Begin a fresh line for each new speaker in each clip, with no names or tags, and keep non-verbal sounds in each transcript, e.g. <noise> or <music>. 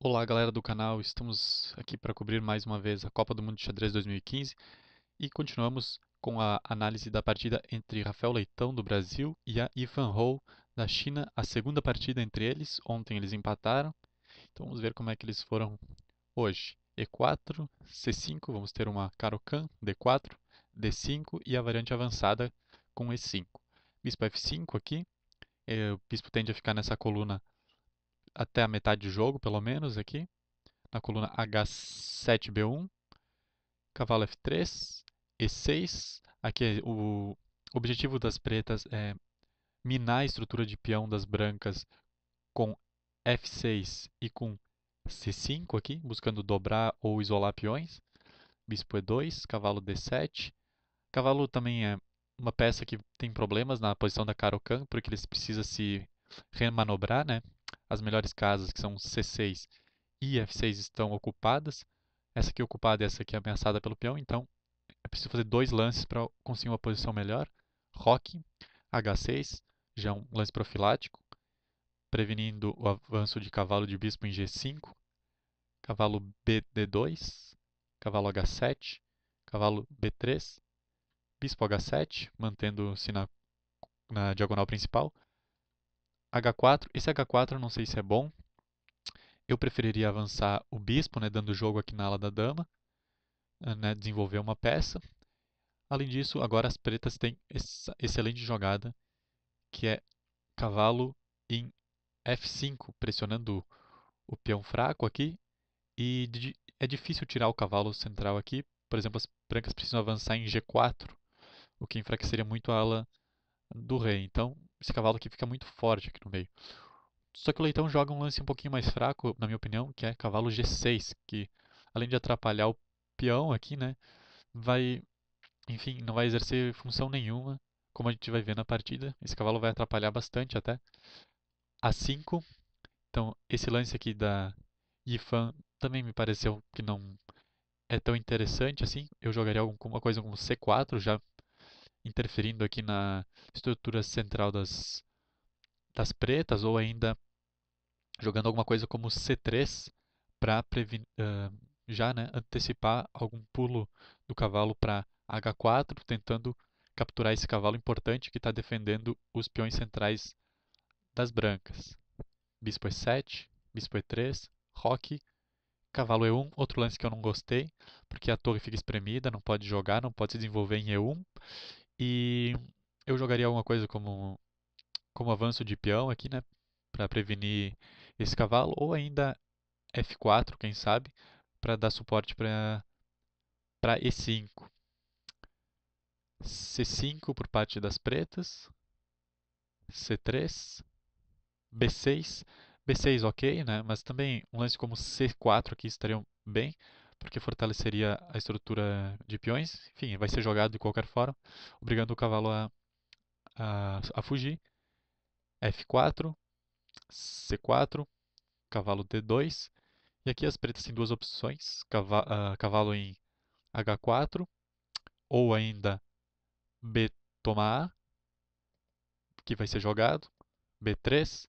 Olá, galera do canal. Estamos aqui para cobrir mais uma vez a Copa do Mundo de Xadrez 2015 e continuamos com a análise da partida entre Rafael Leitão do Brasil e a Yifan Hou da China, a segunda partida entre eles. Ontem eles empataram. Então vamos ver como é que eles foram hoje. E4, C5, vamos ter uma Karokan, D4, D5 e a variante avançada com E5. Bispo F5 aqui. É, o bispo tende a ficar nessa coluna até a metade do jogo, pelo menos aqui, na coluna H7B1, cavalo F3, E6, aqui é o objetivo das pretas é minar a estrutura de peão das brancas com F6 e com C5 aqui, buscando dobrar ou isolar peões. Bispo E2, cavalo D7. Cavalo também é uma peça que tem problemas na posição da Karokan, porque eles precisam se remanobrar, né? as melhores casas, que são C6 e F6, estão ocupadas. Essa aqui é ocupada e essa aqui é ameaçada pelo peão, então é preciso fazer dois lances para conseguir uma posição melhor. Roque, H6, já é um lance profilático, prevenindo o avanço de cavalo de bispo em G5, cavalo BD2, cavalo H7, cavalo B3, bispo H7, mantendo-se na, na diagonal principal, H4, esse H4 eu não sei se é bom. Eu preferiria avançar o bispo, né, dando jogo aqui na ala da dama, eh, né, desenvolver uma peça. Além disso, agora as pretas têm essa excelente jogada, que é cavalo em F5, pressionando o peão fraco aqui. E é difícil tirar o cavalo central aqui. Por exemplo, as brancas precisam avançar em G4, o que enfraqueceria muito a ala do rei. Então, esse cavalo aqui fica muito forte aqui no meio. Só que o Leitão joga um lance um pouquinho mais fraco, na minha opinião, que é cavalo G6, que além de atrapalhar o peão aqui, né, vai, enfim, não vai exercer função nenhuma, como a gente vai ver na partida. Esse cavalo vai atrapalhar bastante até. A5, então esse lance aqui da Yifan também me pareceu que não é tão interessante assim. Eu jogaria alguma coisa como C4, já interferindo aqui na estrutura central das, das pretas ou ainda jogando alguma coisa como C3 para uh, já né, antecipar algum pulo do cavalo para H4, tentando capturar esse cavalo importante que está defendendo os peões centrais das brancas. Bispo é E7, Bispo E3, é Roque, Cavalo E1, outro lance que eu não gostei, porque a torre fica espremida, não pode jogar, não pode se desenvolver em E1, e eu jogaria alguma coisa como, como avanço de peão aqui, né? Para prevenir esse cavalo, ou ainda F4, quem sabe, para dar suporte para E5. C5 por parte das pretas, C3, B6, B6 ok, né? mas também um lance como C4 aqui estariam bem, porque fortaleceria a estrutura de peões. Enfim, vai ser jogado de qualquer forma, obrigando o cavalo a, a, a fugir. F4, C4, cavalo D2. E aqui as pretas têm duas opções: cavalo, ah, cavalo em H4 ou ainda B toma A, que vai ser jogado, B3,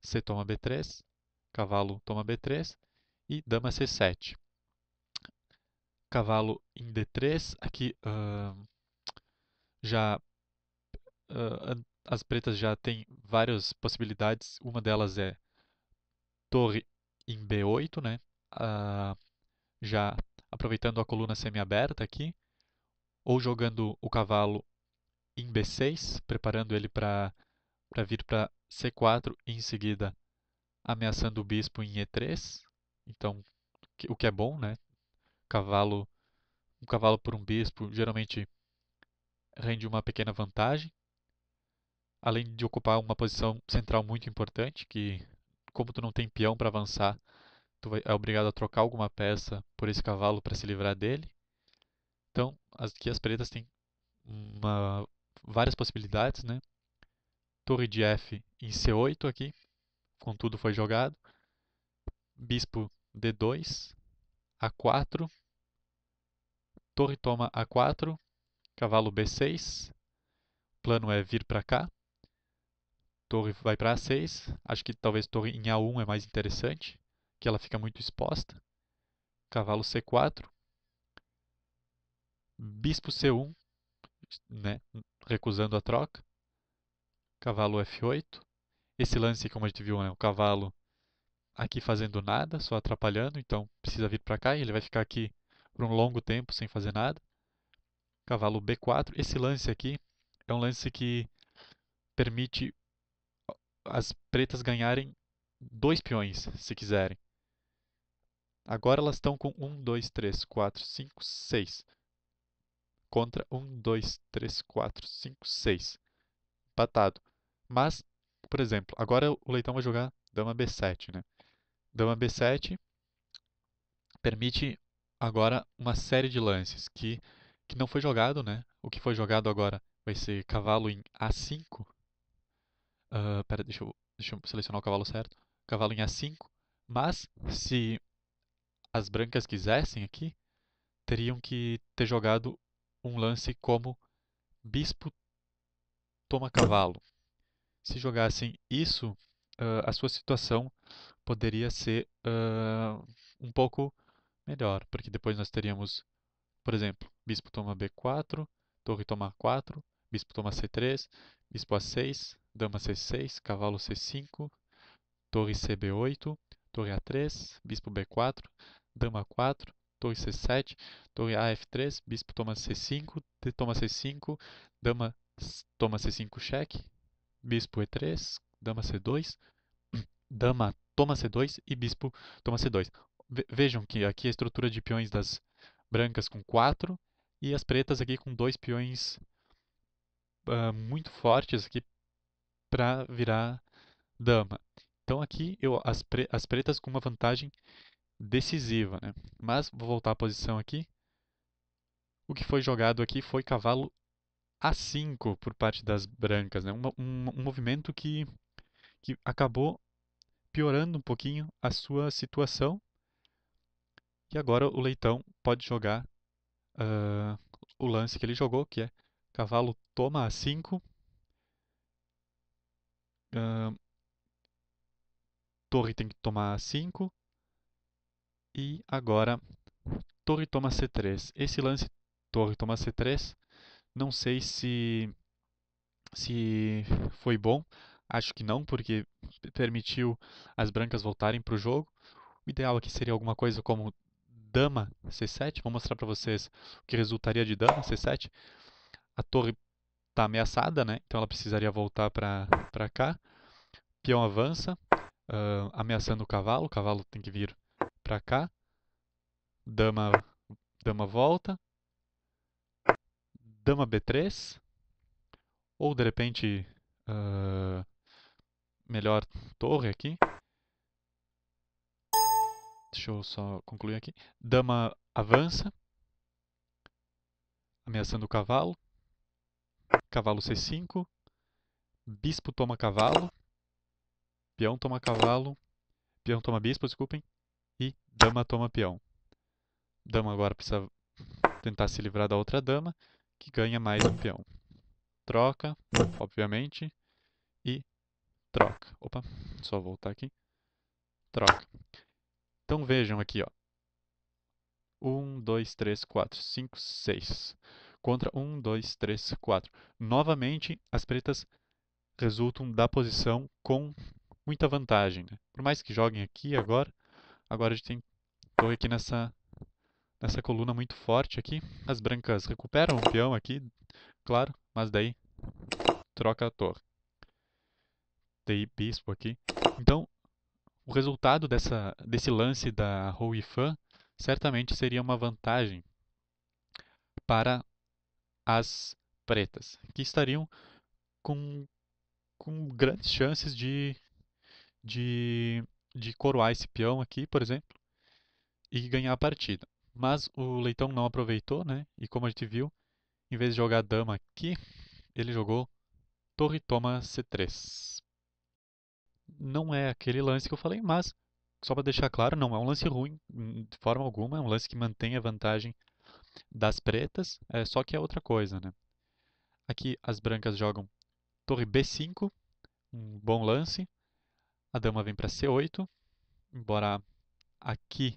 C toma B3, cavalo toma B3 e dama C7 cavalo em D3. Aqui uh, já uh, as pretas já têm várias possibilidades. Uma delas é torre em B8, né? Uh, já aproveitando a coluna semiaberta aqui, ou jogando o cavalo em B6, preparando ele para vir para C4 e em seguida ameaçando o bispo em E3. Então, o que é bom, né? cavalo um cavalo por um bispo geralmente rende uma pequena vantagem além de ocupar uma posição central muito importante que como tu não tem peão para avançar tu é obrigado a trocar alguma peça por esse cavalo para se livrar dele então aqui as pretas têm uma, várias possibilidades né torre de f em c8 aqui contudo foi jogado bispo d2 a4 Torre toma A4, cavalo B6, plano é vir para cá, torre vai para A6, acho que talvez torre em A1 é mais interessante, que ela fica muito exposta, cavalo C4, bispo C1, né, recusando a troca, cavalo F8, esse lance, como a gente viu, é o cavalo aqui fazendo nada, só atrapalhando, então precisa vir para cá e ele vai ficar aqui por um longo tempo sem fazer nada. Cavalo B4. Esse lance aqui é um lance que permite as pretas ganharem dois peões, se quiserem. Agora elas estão com 1, 2, 3, 4, 5, 6. Contra 1, 2, 3, 4, 5, 6. Empatado. Mas, por exemplo, agora o leitão vai jogar dama B7, né? Dama B7 permite agora uma série de lances que, que não foi jogado, né? O que foi jogado agora vai ser cavalo em A5. Uh, ah, pera, deixa eu, deixa eu selecionar o cavalo certo. Cavalo em A5. Mas se as brancas quisessem aqui, teriam que ter jogado um lance como bispo toma cavalo. Se jogassem isso, uh, a sua situação poderia ser uh, um pouco melhor, porque depois nós teríamos, por exemplo, bispo toma b4, torre toma a4, bispo toma c3, bispo a6, dama c6, cavalo c5, torre cb8, torre a3, bispo b4, dama a4, torre c7, torre af3, bispo toma c5, d toma c5, <clears throat> dama toma c5 cheque, bispo e3, dama c2, dama toma c2 e bispo toma c2. Vejam que aqui a estrutura de peões das brancas com 4 e as pretas aqui com dois peões uh, muito fortes aqui para virar dama. Então aqui eu, as, pre, as pretas com uma vantagem decisiva, né? Mas vou voltar à posição aqui. O que foi jogado aqui foi cavalo a5 por parte das brancas, né? Um, um, um movimento que, que acabou piorando um pouquinho a sua situação e agora o Leitão pode jogar uh, o lance que ele jogou, que é cavalo toma a 5, uh, torre tem que tomar a 5, e agora torre toma C3. Esse lance, torre toma C3, não sei se, se foi bom, acho que não, porque permitiu as brancas voltarem para o jogo. O ideal aqui seria alguma coisa como dama c7. Vou mostrar para vocês o que resultaria de dama c7. A torre está ameaçada, né? então ela precisaria voltar para cá. Peão avança, uh, ameaçando o cavalo. O cavalo tem que vir para cá. Dama, dama volta. Dama b3. Ou, de repente, uh, melhor torre aqui. Deixa eu só concluir aqui. Dama avança, ameaçando o cavalo. Cavalo C5. Bispo toma cavalo. Peão toma cavalo. Peão toma bispo, desculpem. E dama toma peão. Dama agora precisa tentar se livrar da outra dama, que ganha mais um peão. Troca, obviamente. E troca. Opa, só voltar aqui. Troca. Então vejam aqui, ó. 1, 2, 3, 4, 5, 6. Contra 1, 2, 3, 4. Novamente, as pretas resultam da posição com muita vantagem. Né? Por mais que joguem aqui agora, agora a gente tem torre aqui nessa, nessa coluna muito forte aqui. As brancas recuperam o peão aqui, claro, mas daí troca a torre. Daí bispo aqui. Então, o resultado dessa, desse lance da Hui Fan certamente seria uma vantagem para as pretas, que estariam com, com grandes chances de, de, de coroar esse peão aqui, por exemplo, e ganhar a partida. Mas o Leitão não aproveitou, né? E como a gente viu, em vez de jogar dama aqui, ele jogou torre toma c3 não é aquele lance que eu falei, mas só para deixar claro, não é um lance ruim hum, de forma alguma, é um lance que mantém a vantagem das pretas, é, só que é outra coisa, né? Aqui as brancas jogam torre B5, um bom lance. A dama vem para C8, embora aqui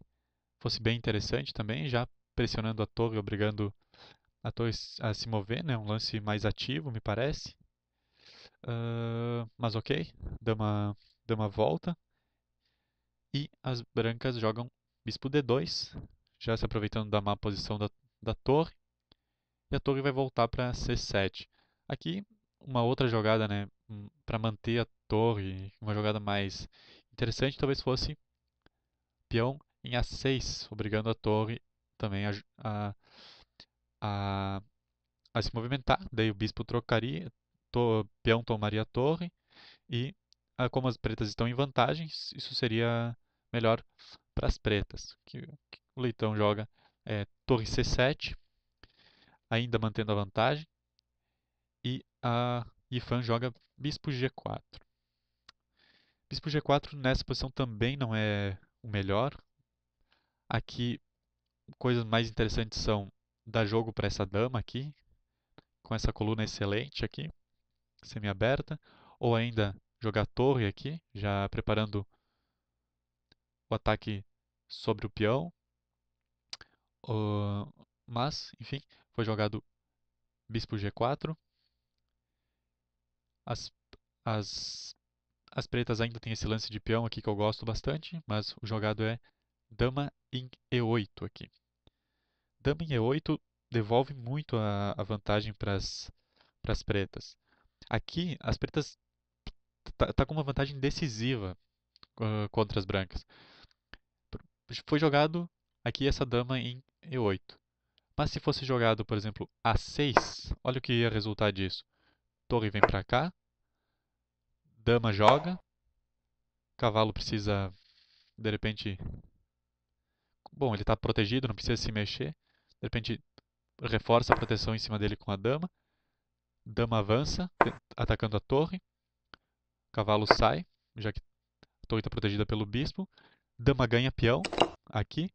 fosse bem interessante também, já pressionando a torre, obrigando a torre a se mover, né? Um lance mais ativo, me parece. Uh, mas ok, dá uma, dá uma volta. E as brancas jogam bispo d2, já se aproveitando da má posição da, da torre. E a torre vai voltar para c7. Aqui, uma outra jogada né, hum, para manter a torre, uma jogada mais interessante talvez fosse peão em a6, obrigando a torre também a, a, a, a se movimentar. Daí o bispo trocaria, to, peão tomaria a torre e ah, como as pretas estão em vantagem, isso seria melhor para as pretas. Que, que, o leitão joga é, torre C7, ainda mantendo a vantagem, e a Ifan joga bispo G4. Bispo G4 nessa posição também não é o melhor. Aqui coisas mais interessantes são dar jogo para essa dama aqui, com essa coluna excelente aqui semi-aberta, ou ainda jogar torre aqui, já preparando o ataque sobre o peão. Uh, mas, enfim, foi jogado bispo g4. As, as, as pretas ainda tem esse lance de peão aqui que eu gosto bastante, mas o jogado é dama em e8 aqui. Dama em e8 devolve muito a, a vantagem para as pretas. Aqui, as pretas tá, tá com uma vantagem decisiva uh, contra as brancas. Foi jogado aqui essa dama em E8. Mas se fosse jogado, por exemplo, A6, olha o que ia resultar disso. Torre vem para cá, dama joga, cavalo precisa, de repente... Bom, ele está protegido, não precisa se mexer. De repente, reforça a proteção em cima dele com a dama. Dama avança, atacando a torre. Cavalo sai, já que a torre está protegida pelo bispo. Dama ganha peão, aqui.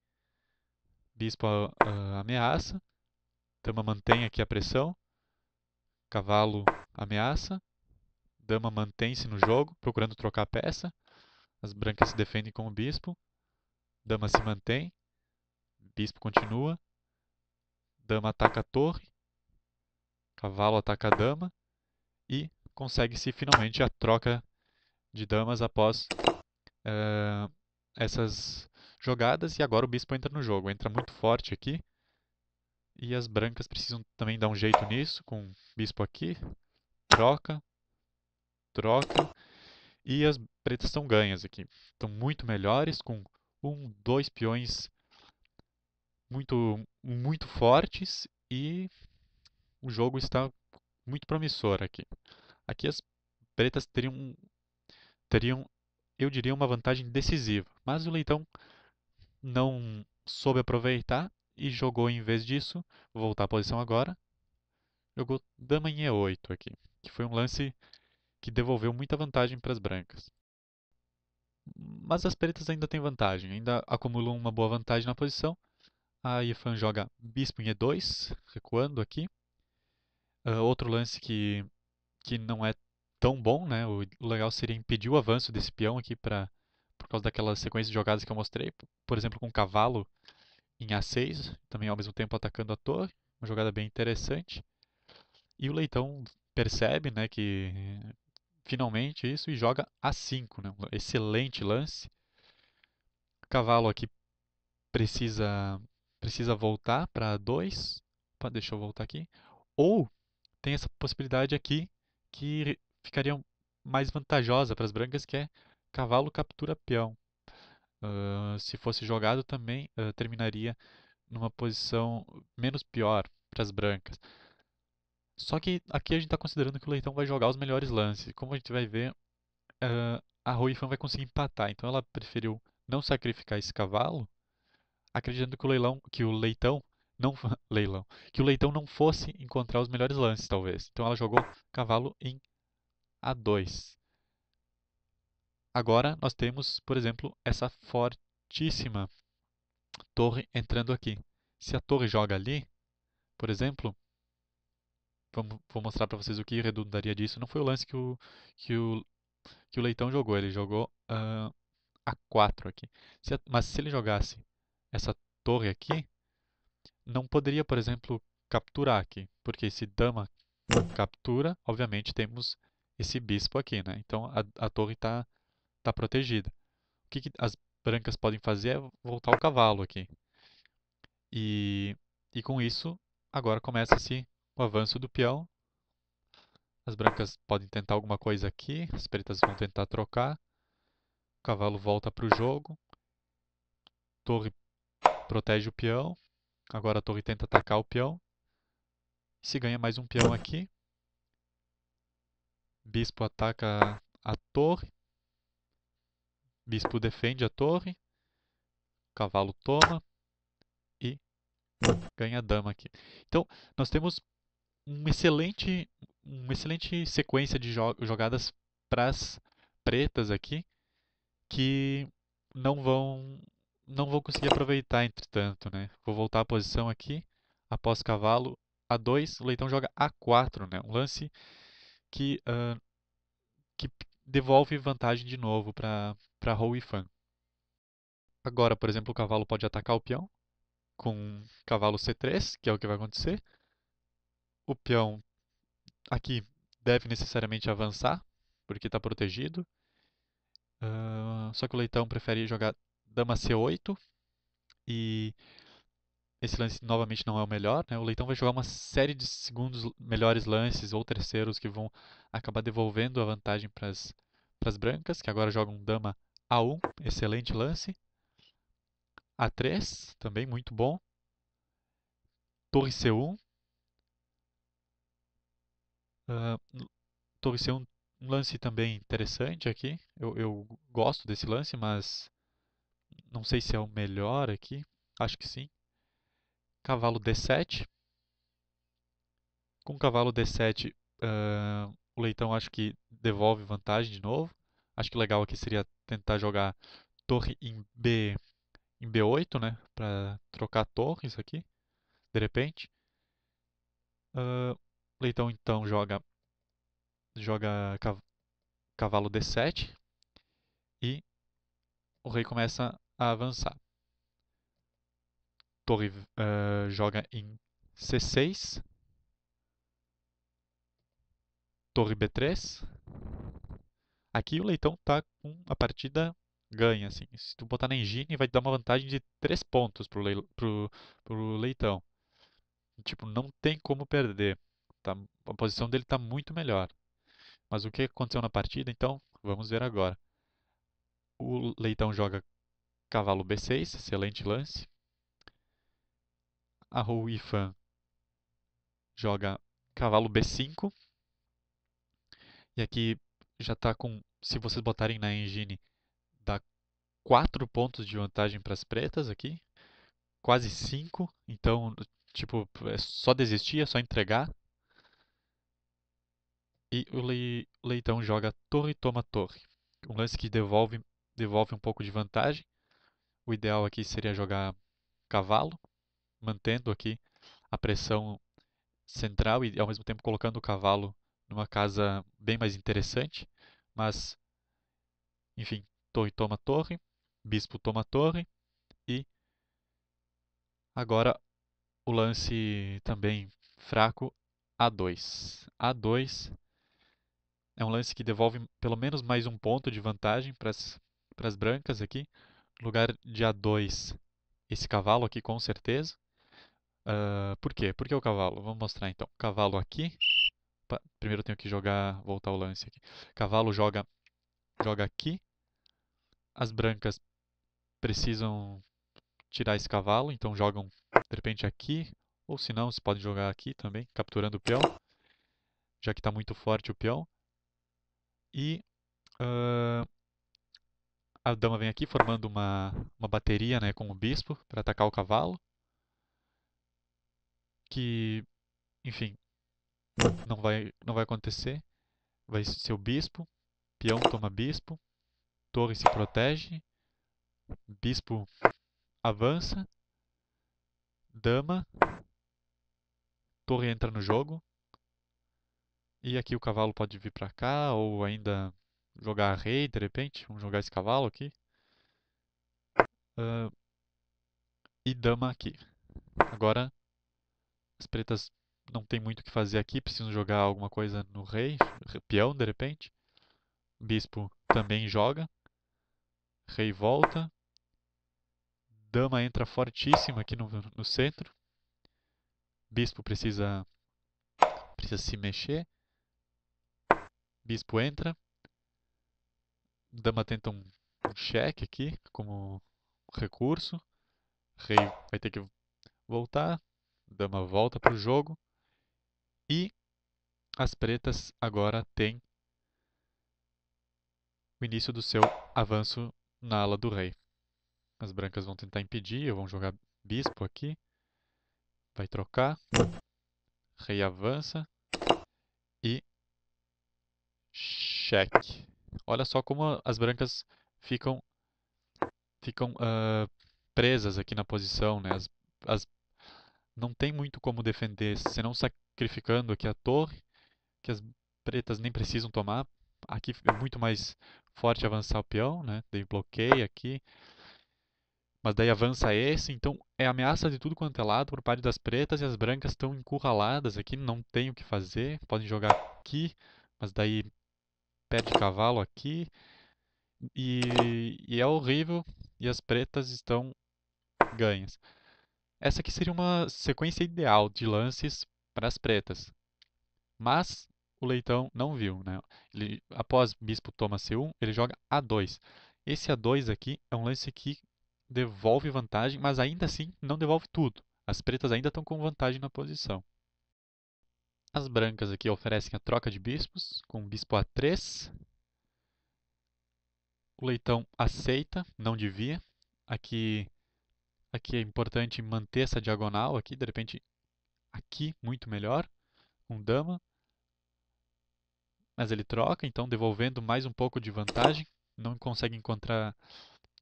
Bispo ah, ah, ameaça. Dama mantém aqui a pressão. Cavalo ameaça. Dama mantém-se no jogo, procurando trocar a peça. As brancas se defendem com o bispo. Dama se mantém. Bispo continua. Dama ataca a torre. Cavalo ataca a dama e consegue-se finalmente a troca de damas após uh, essas jogadas. E agora o bispo entra no jogo, entra muito forte aqui. E as brancas precisam também dar um jeito nisso, com o bispo aqui. Troca, troca. E as pretas são ganhas aqui. Estão muito melhores, com um, dois peões muito, muito fortes e o jogo está muito promissor aqui. Aqui as pretas teriam, teriam, eu diria, uma vantagem decisiva. Mas o Leitão não soube aproveitar e jogou em vez disso, vou voltar à posição agora, jogou dama em e8 aqui, que foi um lance que devolveu muita vantagem para as brancas. Mas as pretas ainda têm vantagem, ainda acumulam uma boa vantagem na posição. A Ifan joga bispo em e2, recuando aqui. Uh, outro lance que, que não é tão bom, né? O, o legal seria impedir o avanço desse peão aqui para por causa daquela sequência de jogadas que eu mostrei, por exemplo, com o cavalo em A6, também ao mesmo tempo atacando a torre, uma jogada bem interessante. E o Leitão percebe, né, que finalmente isso e joga A5, né? Um excelente lance. O cavalo aqui precisa precisa voltar para 2. Opa, deixa eu voltar aqui. Ou tem essa possibilidade aqui que ficaria mais vantajosa para as brancas, que é cavalo captura peão. Uh, se fosse jogado também uh, terminaria numa posição menos pior para as brancas. Só que aqui a gente está considerando que o Leitão vai jogar os melhores lances. Como a gente vai ver, uh, a Roifan vai conseguir empatar. Então ela preferiu não sacrificar esse cavalo, acreditando que o leilão, que o Leitão não <laughs> leilão, que o Leitão não fosse encontrar os melhores lances, talvez. Então ela jogou cavalo em A2. Agora nós temos, por exemplo, essa fortíssima torre entrando aqui. Se a torre joga ali, por exemplo, vamos, vou mostrar para vocês o que redundaria disso. Não foi o lance que o, que o, que o Leitão jogou, ele jogou uh, ah, A4 aqui. Se a, mas se ele jogasse essa torre aqui, não poderia, por exemplo, capturar aqui, porque se dama hum. captura, obviamente temos esse bispo aqui, né? Então a, a torre está tá protegida. O que, que, as brancas podem fazer é voltar o cavalo aqui. E, e com isso, agora começa-se o avanço do peão. As brancas podem tentar alguma coisa aqui, as pretas vão tentar trocar. O cavalo volta para o jogo. Torre protege o peão. Agora a torre tenta atacar o peão. Se ganha mais um peão aqui. Bispo ataca a torre. Bispo defende a torre. Cavalo toma. E ganha a dama aqui. Então, nós temos um excelente, uma excelente sequência de jogadas para as pretas aqui que não vão não vou conseguir aproveitar, entretanto, né? Vou voltar à posição aqui, após cavalo a2, o leitão joga a4, né? Um lance que, uh, que devolve vantagem de novo para Hou e Fan. Agora, por exemplo, o cavalo pode atacar o peão com cavalo c3, que é o que vai acontecer. O peão aqui deve necessariamente avançar, porque está protegido. Uh, só que o leitão prefere jogar dama c8 e esse lance novamente não é o melhor, né? O Leitão vai jogar uma série de segundos melhores lances ou terceiros que vão acabar devolvendo a vantagem para as brancas, que agora jogam dama a1, excelente lance. A3, também muito bom. Torre C1. Uh, torre C1, um lance também interessante aqui. Eu, eu gosto desse lance, mas não sei se é o melhor aqui, acho que sim. Cavalo D7. Com cavalo D7, uh, ah, o leitão acho que devolve vantagem de novo. Acho que legal aqui seria tentar jogar torre em B em B8, né, para trocar torres aqui, de repente. Uh, leitão então joga joga cavalo D7 e o rei começa a avançar. Torre uh, joga em C6. Torre B3. Aqui o Leitão está com a partida ganha. Assim. Se tu botar na engine, vai dar uma vantagem de 3 pontos pro, o Leitão. Tipo, não tem como perder. Tá... A posição dele está muito melhor. Mas o que aconteceu na partida, então, vamos ver agora. O Leitão joga Cavalo B6, excelente lance. A Rou joga cavalo B5. E aqui já está com, se vocês botarem na engine, dá 4 pontos de vantagem para as pretas aqui. Quase 5, então, tipo, é só desistir, é só entregar. E o Leitão joga torre toma torre. Um lance que devolve, devolve um pouco de vantagem. O ideal aqui seria jogar cavalo, mantendo aqui a pressão central e ao mesmo tempo colocando o cavalo numa casa bem mais interessante, mas enfim, torre toma torre, bispo toma torre e agora o lance também fraco A2. A2 é um lance que devolve pelo menos mais um ponto de vantagem para as brancas aqui, lugar de A2 esse cavalo aqui com certeza. Uh, por quê? Por que o cavalo? Vamos mostrar então. Cavalo aqui. Opa, primeiro eu tenho que jogar, voltar o lance aqui. Cavalo joga, joga aqui. As brancas precisam tirar esse cavalo, então jogam de repente aqui. Ou se não, você podem jogar aqui também, capturando o peão. Já que está muito forte o peão. E uh, a dama vem aqui formando uma, uma bateria né, com o bispo para atacar o cavalo. Que, enfim, não vai, não vai acontecer. Vai ser o bispo. Peão toma bispo. Torre se protege. Bispo avança. Dama. Torre entra no jogo. E aqui o cavalo pode vir para cá ou ainda jogar rei de repente. Vamos jogar esse cavalo aqui. Uh, e dama aqui. Agora as pretas não tem muito o que fazer aqui, precisam jogar alguma coisa no rei, peão de repente. Bispo também joga. Rei volta. Dama entra fortíssima aqui no, no centro. Bispo precisa precisa se mexer. Bispo entra dama tenta um, um cheque aqui como recurso. Rei vai ter que voltar. Dama volta para o jogo. E as pretas agora têm o início do seu avanço na ala do rei. As brancas vão tentar impedir, vão jogar bispo aqui. Vai trocar. Rei avança. E cheque. Olha só como as brancas ficam ficam uh, presas aqui na posição, né? As, as, não tem muito como defender, senão sacrificando aqui a torre, que as pretas nem precisam tomar. Aqui é muito mais forte avançar o peão, né? Daí bloqueia aqui. Mas daí avança esse, então é ameaça de tudo quanto é lado por parte das pretas e as brancas estão encurraladas aqui, não tem o que fazer. Podem jogar aqui, mas daí pé de cavalo aqui. E, e é horrível. E as pretas estão ganhas. Essa aqui seria uma sequência ideal de lances para as pretas. Mas o Leitão não viu. Né? Ele, após Bispo toma C1, ele joga A2. Esse A2 aqui é um lance que devolve vantagem, mas ainda assim não devolve tudo. As pretas ainda estão com vantagem na posição. As brancas aqui oferecem a troca de bispos, com o bispo A3. O leitão aceita, não devia. Aqui, aqui é importante manter essa diagonal aqui, de repente aqui muito melhor, um dama. Mas ele troca, então devolvendo mais um pouco de vantagem. Não consegue encontrar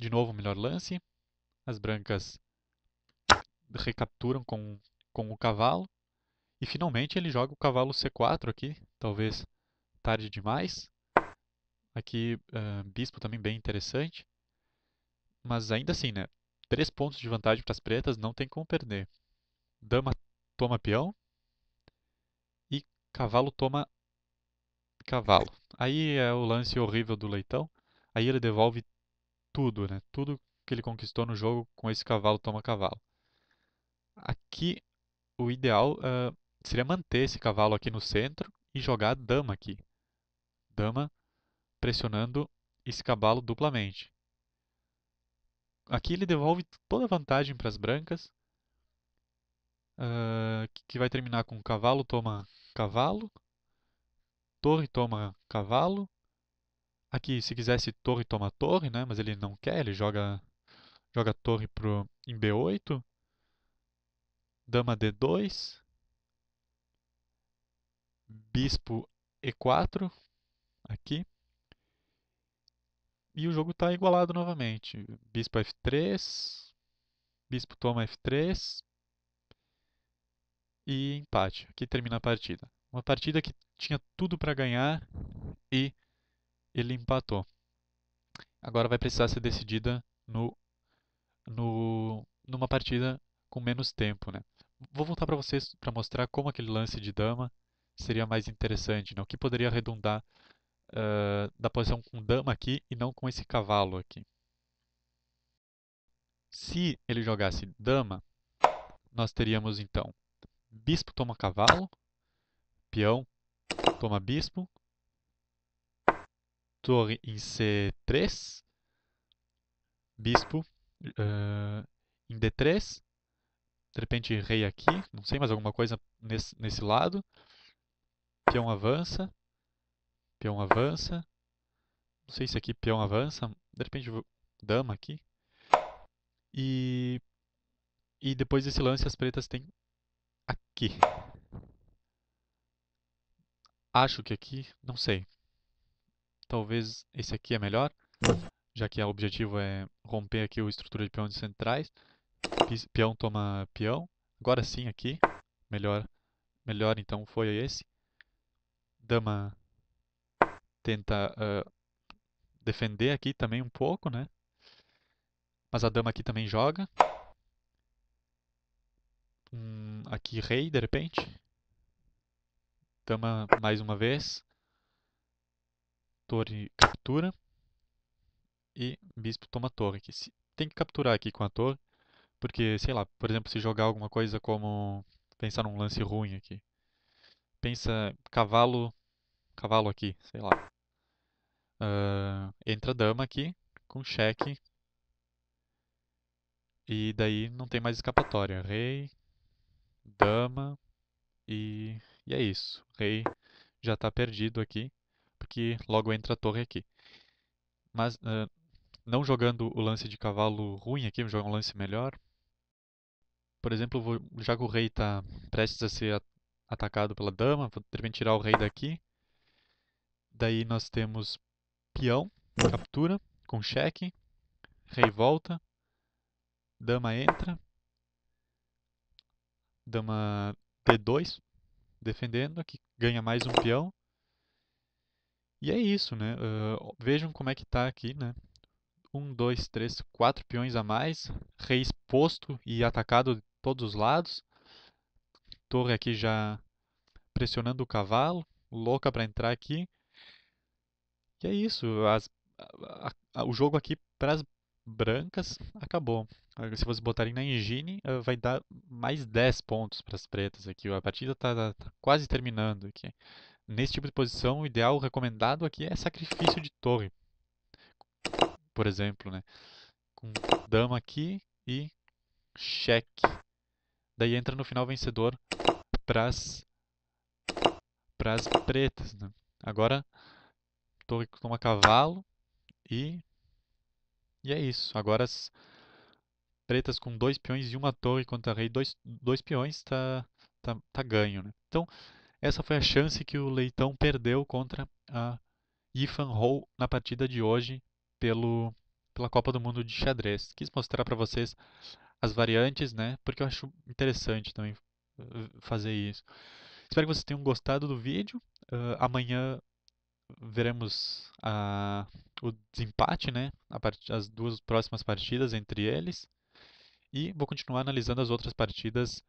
de novo o melhor lance. As brancas recapturam com, com o cavalo. E finalmente ele joga o cavalo C4 aqui, talvez tarde demais. Aqui, uh, bispo também bem interessante. Mas ainda assim, né? Três pontos de vantagem para as pretas, não tem como perder. Dama toma peão. E cavalo toma cavalo. Aí é o lance horrível do leitão. Aí ele devolve tudo, né? Tudo que ele conquistou no jogo com esse cavalo toma cavalo. Aqui o ideal uh, seria manter esse cavalo aqui no centro e jogar a dama aqui. Dama pressionando esse cavalo duplamente. Aqui ele devolve toda a vantagem para as brancas, uh, que vai terminar com cavalo toma cavalo, torre toma cavalo. Aqui, se quisesse torre toma torre, né? Mas ele não quer, ele joga joga torre pro em b8, dama d2, bispo e4 aqui. E o jogo está igualado novamente. Bispo f3, bispo toma f3 e empate. Aqui termina a partida. Uma partida que tinha tudo para ganhar e ele empatou. Agora vai precisar ser decidida no, no numa partida com menos tempo, né? Vou voltar para vocês para mostrar como aquele lance de dama seria mais interessante, né? o que poderia redundar uh, da posição com dama aqui e não com esse cavalo aqui. Se ele jogasse dama, nós teríamos então bispo toma cavalo, peão toma bispo, torre em C3, bispo uh, em D3, de repente rei aqui, não sei, mais alguma coisa nesse, nesse lado, peão avança, peão avança. Não sei se aqui peão avança, de repente dama aqui. E e depois desse lance as pretas têm aqui. Acho que aqui, não sei. Talvez esse aqui é melhor, já que o objetivo é romper aqui a estrutura de peões centrais. Peão toma peão. Agora sim aqui. Melhor, melhor então foi esse. Dama tenta uh, defender aqui também um pouco, né? Mas a dama aqui também joga. Hum, aqui rei, de repente. Dama mais uma vez. Torre captura. E bispo toma torre. Aqui. Tem que capturar aqui com a torre. Porque, sei lá, por exemplo, se jogar alguma coisa como... Pensar num lance ruim aqui pensa cavalo, cavalo aqui, sei lá. Uh, entra dama aqui com cheque. E daí não tem mais escapatória. Rei, dama e, e é isso. Rei já está perdido aqui, porque logo entra a torre aqui. Mas uh, não jogando o lance de cavalo ruim aqui, vou jogar um lance melhor. Por exemplo, já que o rei está prestes a ser atacado pela dama. Vou de tirar o rei daqui. Daí nós temos peão, hum. captura, com cheque. Rei volta. Dama entra. Dama D2, defendendo, que ganha mais um peão. E é isso, né? Uh, vejam como é que tá aqui, né? Um, dois, três, quatro peões a mais. Rei exposto e atacado de todos os lados torre aqui já pressionando o cavalo, louca para entrar aqui. E é isso, as, a, a, o jogo aqui para as brancas acabou. Se vocês botarem na engine, eh, vai dar mais 10 pontos para as pretas aqui. A partida está tá, tá quase terminando aqui. Nesse tipo de posição, o ideal recomendado aqui é sacrifício de torre. Por exemplo, né? Com dama aqui e cheque. Daí entra no final vencedor pras pras pretas. Né? Agora, torre toma cavalo e, e é isso. Agora as pretas com dois peões e uma torre contra rei, dois, dois peões, tá, tá, tá ganho. Né? Então, essa foi a chance que o Leitão perdeu contra a Yifan Ho na partida de hoje pelo, pela Copa do Mundo de Xadrez. Quis mostrar para vocês as variantes, né? Porque eu acho interessante também eh, fazer isso. Espero que vocês tenham gostado do vídeo. Uh, amanhã veremos a, o desempate, né? Part, as duas próximas partidas entre eles. E vou continuar analisando as outras partidas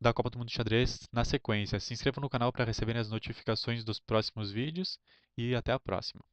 da Copa do Mundo de Xadrez na sequência. Se inscreva no canal para receberem as notificações dos próximos vídeos e até a próxima.